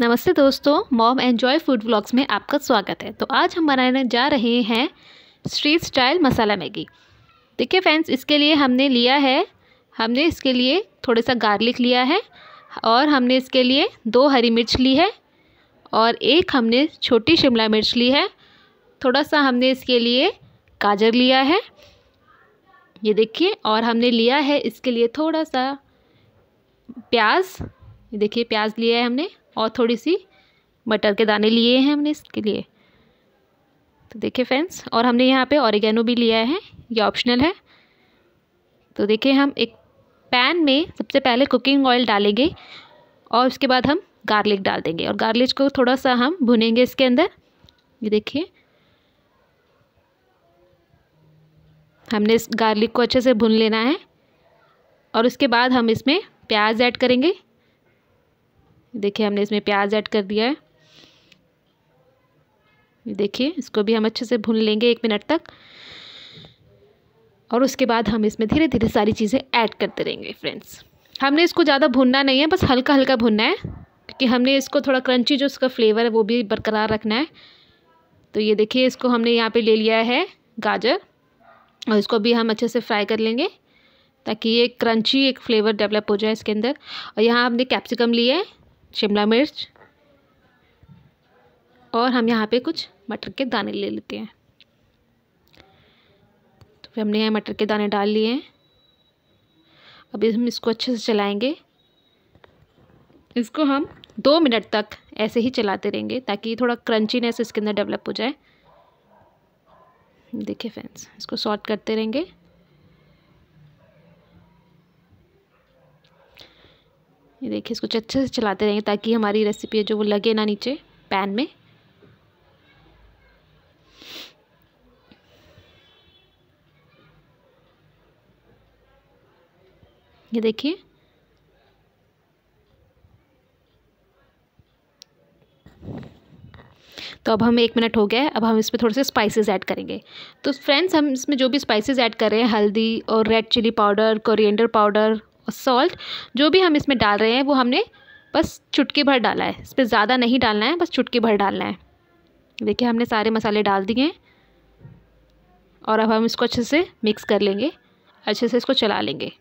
नमस्ते दोस्तों mom enjoy food vlogs में आपका स्वागत है तो आज हम बनाने जा रहे हैं स्ट्रीट स्टाइल मसाला मैगी देखिए फ्रेंड्स इसके लिए हमने लिया है हमने इसके लिए थोड़ा सा गार्लिक लिया है और हमने इसके लिए दो हरी मिर्च ली है और एक हमने छोटी शिमला मिर्च ली है थोड़ा सा हमने इसके लिए गाजर लिया है ये देखिए और हमने लिया है इसके लिए थोड़ा सा प्याज ये देखिए प्याज लिया है हमने और थोड़ी सी मटर के दाने लिए हैं हमने इसके लिए तो देखिए फ्रेंड्स और हमने यहाँ पे ऑरिगेनो भी लिया है ये ऑप्शनल है तो देखिए हम एक पैन में सबसे पहले कुकिंग ऑयल डालेंगे और उसके बाद हम गार्लिक डाल देंगे और गार्लिक को थोड़ा सा हम भुनेंगे इसके अंदर ये देखिए हमने इस गार्लिक को अच्छे से भुन लेना है और उसके बाद हम इसमें प्याज ऐड करेंगे देखिए हमने इसमें प्याज ऐड कर दिया है देखिए इसको भी हम अच्छे से भून लेंगे एक मिनट तक और उसके बाद हम इसमें धीरे धीरे सारी चीज़ें ऐड करते रहेंगे फ्रेंड्स हमने इसको ज़्यादा भूनना नहीं है बस हल्का हल्का भूनना है क्योंकि हमने इसको थोड़ा क्रंची जो उसका फ्लेवर है वो भी बरकरार रखना है तो ये देखिए इसको हमने यहाँ पे ले लिया है गाजर और इसको भी हम अच्छे से फ्राई कर लेंगे ताकि ये क्रंची एक फ्लेवर डेवलप हो जाए इसके अंदर और यहाँ हमने कैप्सिकम लिया है शिमला मिर्च और हम यहाँ पे कुछ मटर के दाने ले लेते हैं तो फिर हमने यहाँ मटर के दाने डाल लिए हैं अभी हम इसको अच्छे से चलाएंगे इसको हम दो मिनट तक ऐसे ही चलाते रहेंगे ताकि थोड़ा क्रंचीनेस इसके अंदर डेवलप हो जाए देखिए फ्रेंड्स इसको सॉर्ट करते रहेंगे ये देखिए इसको अच्छे से चलाते रहेंगे ताकि हमारी रेसिपी है जो वो लगे ना नीचे पैन में ये देखिए तो अब हम एक मिनट हो गया है अब हम इसमें थोड़े से स्पाइसेस ऐड करेंगे तो फ्रेंड्स हम इसमें जो भी स्पाइसेस ऐड कर रहे हैं हल्दी और red chilli powder coriander powder और सॉल्ट जो भी हम इसमें डाल रहे हैं वो हमने बस चुटकी भर डाला है इस पर ज़्यादा नहीं डालना है बस चुटकी भर डालना है देखिए हमने सारे मसाले डाल दिए हैं और अब हम इसको अच्छे से मिक्स कर लेंगे अच्छे से इसको चला लेंगे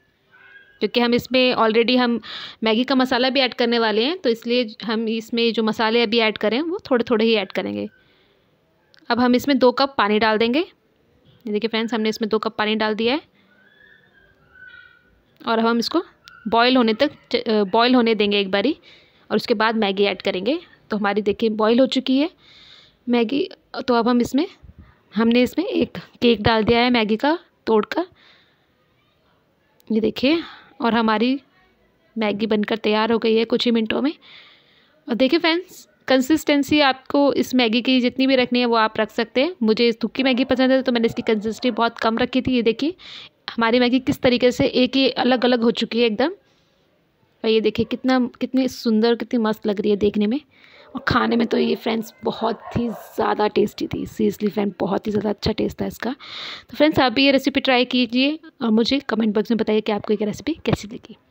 क्योंकि हम इसमें ऑलरेडी हम मैगी का मसाला भी ऐड करने वाले हैं तो इसलिए हम इसमें जो मसाले अभी ऐड करें वो थोड़े थोड़े ही ऐड करेंगे अब हम इसमें दो कप पानी डाल देंगे देखिए फ्रेंड्स हमने इसमें दो कप पानी डाल दिया है और हम इसको बॉयल होने तक बॉयल होने देंगे एक बारी और उसके बाद मैगी ऐड करेंगे तो हमारी देखिए बॉयल हो चुकी है मैगी तो अब हम इसमें हमने इसमें एक केक डाल दिया है मैगी का तोड़ कर ये देखिए और हमारी मैगी बनकर तैयार हो गई है कुछ ही मिनटों में और देखिए फ्रेंड्स कंसिस्टेंसी आपको इस मैगी की जितनी भी रखनी है वो आप रख सकते हैं मुझे इस तुक्की मैगी पसंद है तो मैंने इसकी कंसिस्टेंसी बहुत कम रखी थी ये देखिए हमारी मैगी किस तरीके से एक ही अलग अलग हो चुकी है एकदम और ये देखिए कितना कितनी सुंदर कितनी मस्त लग रही है देखने में और खाने में तो ये फ्रेंड्स बहुत ही ज़्यादा टेस्टी थी सीरियसली फ्रेंड बहुत ही ज़्यादा अच्छा टेस्ट था इसका तो फ्रेंड्स आप भी ये रेसिपी ट्राई कीजिए और मुझे कमेंट बॉक्स में बताइए कि आपको ये रेसिपी कैसी लगी